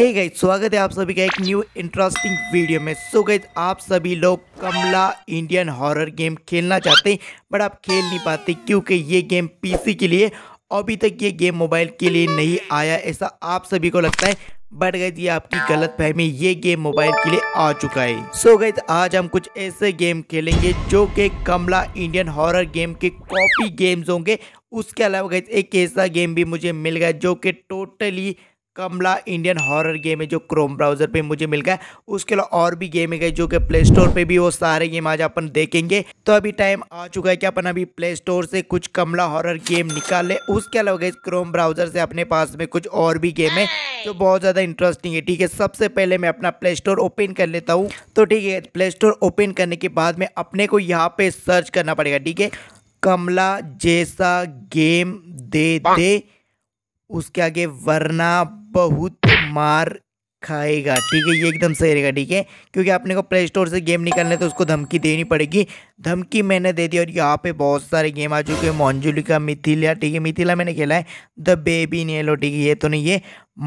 हे गई स्वागत है आप सभी का एक न्यू इंटरेस्टिंग वीडियो में सो so आप सभी लोग कमला इंडियन हॉरर गेम खेलना चाहते हैं बट आप खेल नहीं पाते क्योंकि ये गेम पीसी के लिए अभी तक ये गेम मोबाइल के लिए नहीं आया ऐसा आप सभी को लगता है बट गई ये आपकी गलत फहमी ये गेम मोबाइल के लिए आ चुका है सो so गई आज हम कुछ ऐसे गेम खेलेंगे जो कि कमला इंडियन हॉरर गेम के कॉपी गेम्स होंगे उसके अलावा गई एक ऐसा गेम भी मुझे मिल गया जो कि totally totally Kamla Indian horror game है जो क्रोम ब्राउज़र पे मुझे मिल गया उसके अलावा और भी गेम है जो कि प्ले स्टोर पे भी वो सारे गेम आज अपन देखेंगे तो अभी टाइम आ चुका है कि अपन अभी प्ले स्टोर से कुछ कमला हॉरर गेम निकाल ले उसके अलावा इस क्रोम ब्राउज़र से अपने पास में कुछ और भी गेम है जो बहुत ज़्यादा इंटरेस्टिंग है ठीक है सबसे पहले मैं अपना प्ले स्टोर ओपन कर लेता हूँ तो ठीक है प्ले स्टोर ओपन करने के बाद में अपने को यहाँ पे सर्च करना पड़ेगा ठीक है कमला जैसा गेम दे दे उसके आगे वरना बहुत मार खाएगा ठीक है ये एकदम सही रहेगा ठीक है क्योंकि आपने को प्ले स्टोर से गेम निकालने तो उसको धमकी देनी पड़ेगी धमकी मैंने दे दी और यहाँ पे बहुत सारे गेम आ चुके हैं मोन्जुलिका मिथिला ठीक है मिथिला मैंने खेला है द बेबी नेलो ठीक है ये तो नहीं ये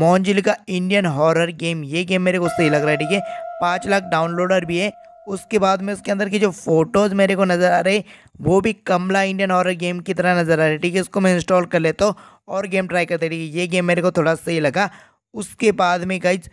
मोन्जुलिका इंडियन हॉरर गेम ये गेम मेरे को सही लग रहा है ठीक है पाँच लाख डाउनलोडर भी है उसके बाद में उसके अंदर की जो फ़ोटोज़ मेरे को नज़र आ रही वो भी कमला इंडियन और गेम की तरह नज़र आ रही ठीक है इसको मैं इंस्टॉल कर लेता हूँ और गेम ट्राई करते ठीक है ये गेम मेरे को थोड़ा सही लगा उसके बाद में गाइज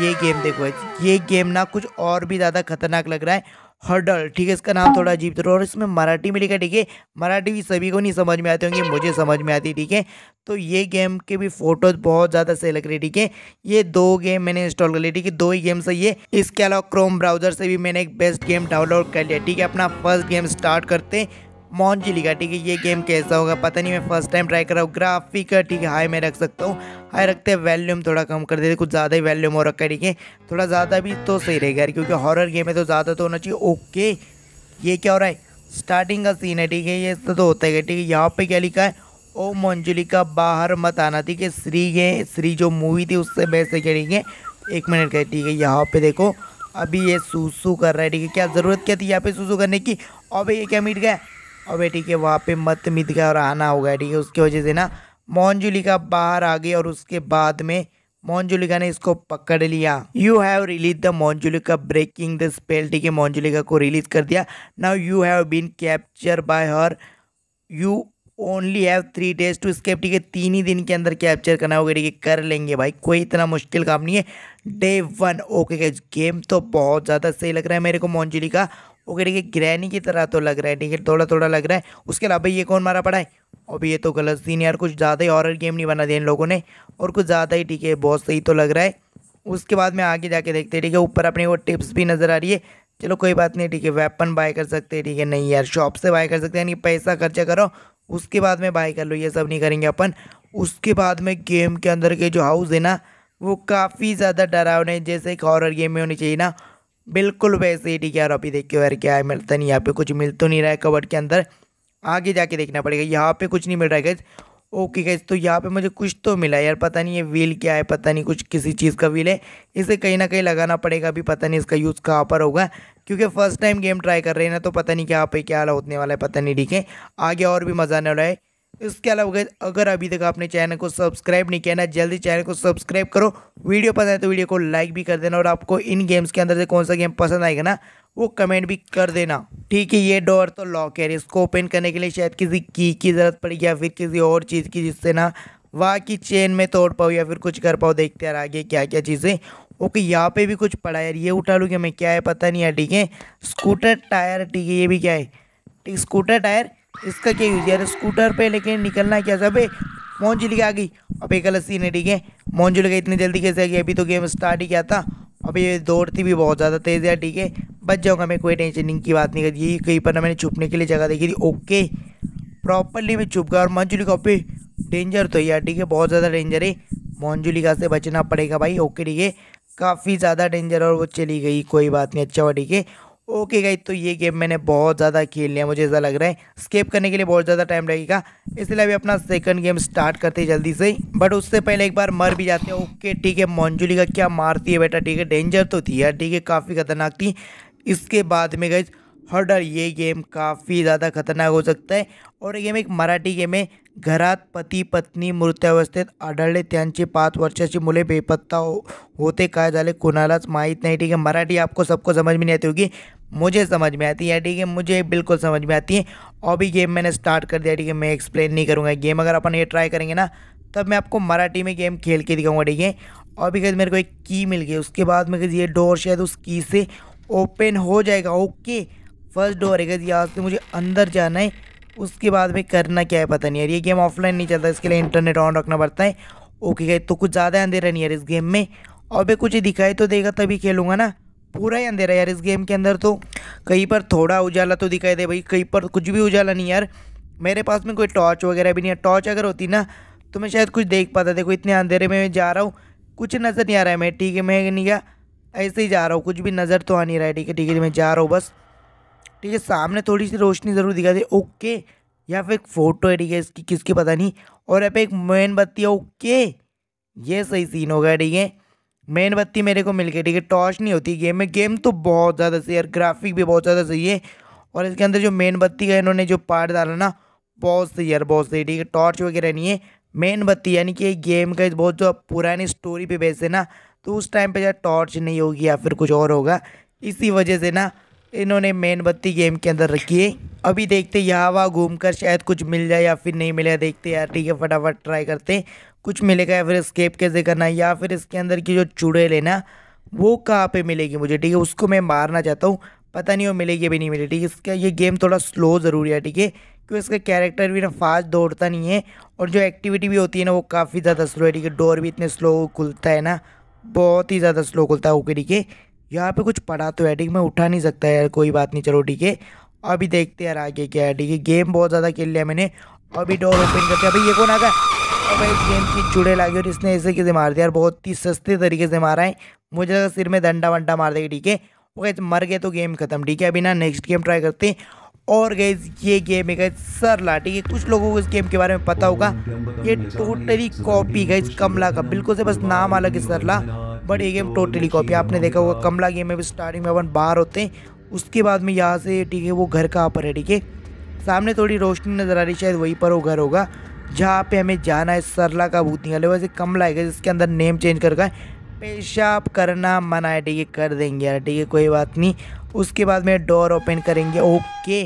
ये गेम देखो ये गेम ना कुछ और भी ज़्यादा खतरनाक लग रहा है हर्डल ठीक है इसका नाम थोड़ा अजीब और इसमें मराठी में लिखा ठीक है मराठी भी सभी को नहीं समझ में आते होंगे मुझे समझ में आती ठीक है तो ये गेम के भी फोटोज़ बहुत ज़्यादा सही लग रही ठीक है ये दो गेम मैंने इंस्टॉल कर लिया ठीक है दो ही गेम सही है इसके अलावा क्रोम ब्राउज़र से भी मैंने एक बेस्ट गेम डाउनलोड कर लिया ठीक है अपना फर्स्ट गेम स्टार्ट करते हैं मौन जी लिखा ठीक है ये गेम कैसा होगा पता नहीं मैं फर्स्ट टाइम ट्राई कर रहा हूँ ग्राफिक ठीक है हाई मैं रख सकता हूँ हाई रखते हैं वैल्यूम थोड़ा कम कर देते कुछ ज़्यादा ही वैल्यूम हो रखा है ठीक है थोड़ा ज़्यादा भी तो सही रहेगा यार क्योंकि हॉरर गेम है तो ज़्यादा तो होना चाहिए ओके ये क्या हो रहा है स्टार्टिंग का सीन है ठीक है ये तो होता है ठीक है यहाँ पर क्या लिखा है ओ मंजुलिका बाहर मत आना ठीक है श्री ये श्री जो मूवी थी उससे बैसे क्या ठीक है एक मिनट का ठीक है यहाँ पे देखो अभी ये सूसू कर रहा है ठीक है क्या ज़रूरत क्या थी यहाँ पे सूसू करने की और भाई ये क्या मिट गया और भाई ठीक है वहाँ पे मत मित गया और आना होगा ठीक है उसकी वजह से ना मोहनजुलिका बाहर आ गई और उसके बाद में मोहनजुलिका ने इसको पकड़ लिया you have release the Manjulika breaking the spell ठीक है मोहनजुलिका को रिलीज कर दिया now you have been capture by her you only have three days to escape ठीक है तीन ही दिन के अंदर कैप्चर करना होगा ठीक है कर लेंगे भाई कोई इतना मुश्किल काम नहीं है day one okay guess game तो बहुत ज़्यादा सही लग रहा है मेरे को मोन्जिली का ओके ठीक है ग्रैनी की तरह तो लग रहा है ठीक है थोड़ा थोड़ा लग रहा है उसके अलावा ये कौन मारा पड़ा है अभी ये तो गलत सीन यार कुछ ज़्यादा ही हॉरर गेम नहीं बना दिया इन लोगों ने और कुछ ज़्यादा ही ठीक है बहुत सही तो लग रहा है उसके बाद में आगे जाके देखते हैं ठीक है ऊपर अपने वो टिप्स भी नज़र आ रही है चलो कोई बात नहीं ठीक है वेपन बाय कर सकते हैं ठीक है नहीं यार शॉप से बाय कर सकते हैं यानी पैसा खर्चा करो उसके बाद में बाय कर लो ये सब नहीं करेंगे अपन उसके बाद में गेम के अंदर के जो हाउस है ना वो काफ़ी ज़्यादा डरावने हैं जैसे एक हॉरर गेम में होनी चाहिए ना बिल्कुल वैसे ही ठीक है यार अभी देखियो यार क्या है मिलता नहीं यहाँ पे कुछ मिल तो नहीं रहा है कवर के अंदर आगे जाके देखना पड़ेगा यहाँ पे कुछ नहीं मिल रहा है ओके गैस तो यहाँ पे मुझे कुछ तो मिला यार पता नहीं ये व्हील क्या है पता नहीं कुछ किसी चीज़ का व्हील है इसे कहीं ना कहीं लगाना पड़ेगा अभी पता नहीं इसका यूज़ कहाँ पर होगा क्योंकि फर्स्ट टाइम गेम ट्राई कर रहे हैं ना तो पता नहीं क्या पे क्या होने वाला है पता नहीं ठीक है आगे और भी मज़ा आने वाला है इसके अलावा अगर अभी तक आपने चैनल को सब्सक्राइब नहीं किया ना जल्दी चैनल को सब्सक्राइब करो वीडियो पसंद है तो वीडियो को लाइक भी कर देना और आपको इन गेम्स के अंदर से कौन सा गेम पसंद आएगा ना वो कमेंट भी कर देना ठीक है ये डोर तो लॉक है इसको ओपन करने के लिए शायद किसी की की ज़रूरत पड़ेगी या फिर किसी और चीज़ की जिससे ना वहाँ की चेन में तोड़ पाओ या फिर कुछ कर पाओ देखते यार आगे क्या क्या चीज़ें ओके यहाँ पे भी कुछ पड़ा यार ये उठा लूँ क्या मैं क्या है पता नहीं है ठीक है स्कूटर टायर ठीक है ये भी क्या है ठीक स्कूटर टायर इसका क्या यूज़ यार स्कूटर पे लेकिन निकलना क्या सब मोहन जी आ गई अब एक गलत सीन है ठीक है मोहन जी इतनी जल्दी कैसे आ गई अभी तो गेम स्टार्ट ही किया था अभी ये दौड़ती भी बहुत ज़्यादा तेज़ है ठीक है बच जाऊँगा मैं कोई टेंशन की बात नहीं करी कहीं पर ना मैंने छुपने के लिए जगह देखी थी ओके प्रॉपरली मैं छुप गया और मोहन जुली काफी डेंजर तो यार ठीक है बहुत ज़्यादा डेंजर है का से बचना पड़ेगा भाई ओके ठीक है काफ़ी ज़्यादा डेंजर और वो चली गई कोई बात नहीं अच्छा हुआ ठीक है ओके गई तो ये गेम मैंने बहुत ज़्यादा खेल लिया मुझे ऐसा लग रहा है स्केप करने के लिए बहुत ज़्यादा टाइम लगेगा इसलिए अभी अपना सेकंड गेम स्टार्ट करते हैं जल्दी से बट उससे पहले एक बार मर भी जाते हैं ओके ठीक है मंजुली का क्या मारती है बेटा ठीक है डेंजर तो थी यार ठीक है काफ़ी खतरनाक थी इसके बाद में गई हर्डर ये गेम काफ़ी ज़्यादा खतरनाक हो सकता है और ये गेम एक मराठी गेम है घरात पति पत्नी मृत्यावस्थे आढळले पांच वर्षा की मुले बेपत्ता हो होते का जाए कोणालाच महित नहीं ठीक है मराठी आपको सबको समझ में नहीं आती होगी मुझे समझ में आती है ठीक है मुझे बिल्कुल समझ में आती है और भी गेम मैंने स्टार्ट कर दिया ठीक है मैं एक्सप्लेन नहीं करूँगा गेम अगर अपन ये ट्राई करेंगे ना तब मैं आपको मराठी में गेम खेल के दिखाऊँगा ठीक है और भी मेरे को एक की मिल गई उसके बाद में ये डोर शायद उस की से ओपन हो जाएगा ओके फर्स्ट डोर है ये आज से मुझे अंदर जाना है उसके बाद में करना क्या है पता नहीं यार ये गेम ऑफलाइन नहीं चलता इसके लिए इंटरनेट ऑन रखना पड़ता है ओके गए तो कुछ ज़्यादा अंधेरा नहीं यार इस गेम में और भी कुछ दिखाई तो देगा तभी खेलूँगा ना पूरा ही अंधेरा यार इस गेम के अंदर तो कहीं पर थोड़ा उजाला तो दिखाई दे भाई कहीं पर कुछ भी उजाला नहीं यार मेरे पास में कोई टॉर्च वगैरह भी नहीं है टॉर्च अगर होती ना तो मैं शायद कुछ देख पाता देखो इतने अंधेरे में मैं जा रहा हूँ कुछ नज़र नहीं आ रहा है मैं ठीक है मैं नहीं गया ऐसे ही जा रहा हूँ कुछ भी नज़र तो आ नहीं रहा है ठीक है ठीक है मैं जा रहा हूँ बस ठीक है सामने थोड़ी सी रोशनी ज़रूर दिखा दे ओके यहाँ पे एक फ़ोटो है ठीक है इसकी किसकी पता नहीं और यहाँ पे एक मेनबत्ती है ओके ये सही सीन होगा ठीक है मेनबत्ती मेरे को मिल गई ठीक है टॉर्च नहीं होती गेम में गेम तो बहुत ज़्यादा सही है ग्राफिक भी बहुत ज़्यादा सही है और इसके अंदर जो मेनबत्ती का इन्होंने जो पार्ट डाला ना बहुत सही यार बहुत सही ठीक है टॉर्च वगैरह नहीं है मेनबत्ती यानी कि गेम का बहुत जो पुरानी स्टोरी पे बेस है ना तो उस टाइम पर जो टॉर्च नहीं होगी या फिर कुछ और होगा इसी वजह से ना इन्होंने मेनबत्ती गेम के अंदर रखी है अभी देखते यहाँ वहाँ घूम कर शायद कुछ मिल जाए या फिर नहीं मिलेगा देखते यार ठीक है फटाफट ट्राई करते कुछ मिलेगा या फिर स्केप कैसे करना है या फिर इसके अंदर की जो चुड़ैल है ना वो कहाँ पे मिलेगी मुझे ठीक है उसको मैं मारना चाहता हूँ पता नहीं वो मिलेगी भी नहीं मिलेगी ठीक है इसका ये गेम थोड़ा स्लो ज़रूरी है ठीक है क्योंकि इसका कैरेक्टर भी ना फास्ट दौड़ता नहीं है और जो एक्टिविटी भी होती है ना वो काफ़ी ज़्यादा स्लो है ठीक है डोर भी इतने स्लो खुलता है ना बहुत ही ज़्यादा स्लो खुलता है ओके ठीक है यहाँ पे कुछ पड़ा तो है ठीक मैं उठा नहीं सकता यार कोई बात नहीं चलो ठीक है अभी देखते यार आगे क्या है ठीक है गेम बहुत ज़्यादा खेल लिया मैंने अभी डोर ओपन करते हैं ये कौन आ गया और भाई गेम की चूड़े लागे और इसने ऐसे किसे मार दिया यार बहुत ही सस्ते तरीके से मारा है मुझे लगा सिर में डंडा वंडा मार देगा ठीक है ओके मर गए तो गेम खत्म ठीक है अभी ना नेक्स्ट गेम ट्राई करते हैं और गए ये गेम है गए सर ठीक है कुछ लोगों को इस गेम के बारे में पता होगा ये टोटली कॉपी गई कमला का बिल्कुल से बस नाम अलग है सरला बट ये गेम टोटली कॉपी आपने देखा होगा कमला गेम में भी स्टार्टिंग में अपन बाहर होते हैं उसके बाद में यहाँ से ठीक है वो घर कहाँ पर है ठीक है सामने थोड़ी रोशनी नज़र आ रही शायद वहीं पर वो घर होगा जहाँ पे हमें जाना है सरला का भूत निकाले वैसे कमला है जिसके अंदर नेम चेंज कर का है पेशाब करना मना है ठीक है कर देंगे यार ठीक है कोई बात नहीं उसके बाद में डोर ओपन करेंगे ओके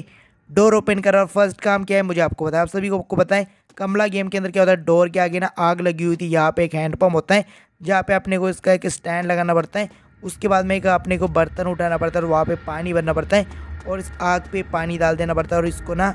डोर ओपन कर रहा फर्स्ट काम क्या है मुझे आपको बताया आप सभी को आपको बताएं कमला गेम के अंदर क्या होता है डोर के आगे ना आग लगी हुई थी यहाँ पे एक हैंडपम्प होता है जहाँ पे अपने को इसका एक स्टैंड लगाना पड़ता है उसके बाद में एक अपने को बर्तन उठाना पड़ता है और वहाँ पे पानी भरना पड़ता है और इस आग पे पानी डाल देना पड़ता है और इसको ना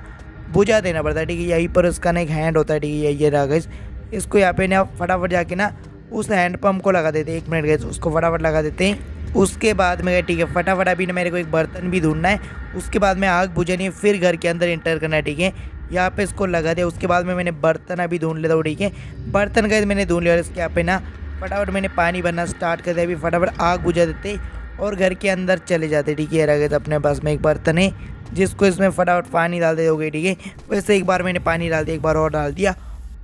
बुझा देना पड़ता है ठीक है यहीं पर उसका ना एक हैंड होता है ठीक है ये रहा गैस इसको यहाँ पे ना फटाफट जाके ना उस हैंडपम्प को लगा देते हैं एक मिनट गैस उसको फटाफट लगा देते हैं उसके बाद में ठीक है फटाफट अभी ना मेरे को एक बर्तन भी ढूंढना है उसके बाद में आग बुझानी है फिर घर के अंदर इंटर करना है ठीक है यहाँ पे इसको लगा दिया उसके बाद में मैंने बर्तन अभी ढूंढ लेता हूँ ठीक है बर्तन का मैंने ढूंढ लिया इसके यहाँ पे ना फटाफट मैंने पानी भरना स्टार्ट कर दिया अभी फटाफट आग बुझा देते और घर के अंदर चले जाते ठीक है रह गए थे अपने पास में एक बर्तन है जिसको इसमें फटाफट पानी डाल दे हो गई ठीक है वैसे एक बार मैंने पानी डाल दिया एक बार और डाल दिया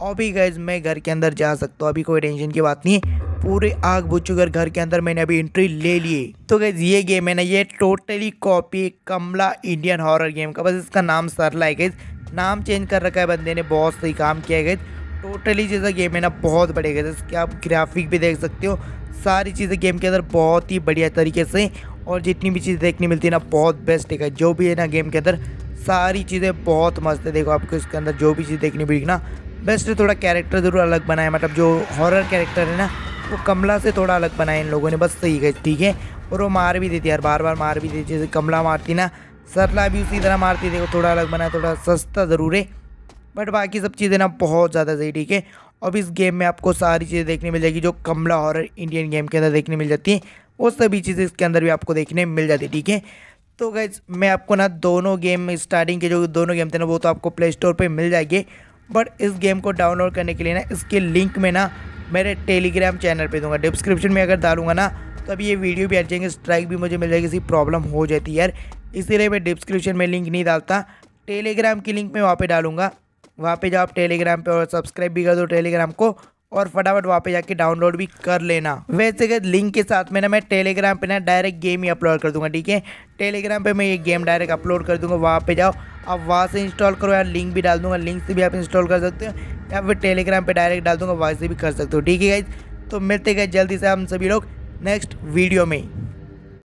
और भी गए मैं घर के अंदर जा सकता हूँ अभी कोई टेंशन की बात नहीं है पूरे आग बुझ चुकर घर के अंदर मैंने अभी एंट्री ले लिए तो गैस ये गेम है ना ये totally copy Kamla Indian horror game का बस इसका नाम सरला है गैस नाम चेंज कर रखा है बंदे ने बहुत सही काम किया गया टोटली जैसा गेम है ना बहुत बढ़िया गया जिसके आप ग्राफिक भी देख सकते हो सारी चीज़ें गेम के अंदर बहुत ही बढ़िया तरीके से और जितनी भी चीज़ देखने मिलती है ना बहुत बेस्ट है जो भी है ना गेम के अंदर सारी चीज़ें बहुत मस्त है देखो आपको इसके अंदर जो भी चीज़ देखने मिली ना बेस्ट है थोड़ा कैरेक्टर ज़रूर अलग बनाया मतलब जो हॉरर कैरेक्टर है ना वो कमला से थोड़ा अलग बनाया इन लोगों ने बस सही गए ठीक है और वो मार भी देती है यार बार बार मार भी देती है जैसे कमला मारती ना सरला भी उसी तरह मारती देखो थोड़ा अलग बना थोड़ा सस्ता ज़रूर है बट बाकी सब चीज़ें ना बहुत ज़्यादा सही ठीक है अब इस गेम में आपको सारी चीज़ें देखने मिल जाएगी जो कमला हॉरर इंडियन गेम के अंदर देखने मिल जाती हैं वो सभी चीज़ें इसके अंदर भी आपको देखने मिल जाती है ठीक है तो गैस मैं आपको ना दोनों गेम स्टार्टिंग के जो दोनों गेम थे ना वो तो आपको प्ले स्टोर पर मिल जाएंगे बट इस गेम को डाउनलोड करने के लिए ना इसके लिंक में ना मेरे टेलीग्राम चैनल पर दूंगा डिस्क्रिप्शन में अगर डालूंगा ना तो अभी ये वीडियो भी हट जाएंगे स्ट्राइक भी मुझे मिल जाएगी किसी प्रॉब्लम हो जाती है यार इसीलिए मैं डिस्क्रिप्शन में लिंक नहीं डालता टेलीग्राम की लिंक मैं वहाँ पे डालूंगा वहाँ पे जाओ आप टेलीग्राम पे और सब्सक्राइब भी कर दो टेलीग्राम को और फटाफट वहाँ पे जाके डाउनलोड भी कर लेना वैसे अगर लिंक के साथ में ना मैं टेलीग्राम पे ना डायरेक्ट गेम ही अपलोड कर दूंगा ठीक है टेलीग्राम पे मैं ये गेम डायरेक्ट अपलोड कर दूंगा वहाँ पे जाओ आप वहाँ से इंस्टॉल करो या लिंक भी डाल दूंगा लिंक से भी आप इंस्टॉल कर सकते हो या फिर टेलीग्राम पर डायरेक्ट डाल दूंगा वहाँ से भी कर सकते हो ठीक है तो मिलते गए जल्दी से हम सभी लोग नेक्स्ट वीडियो में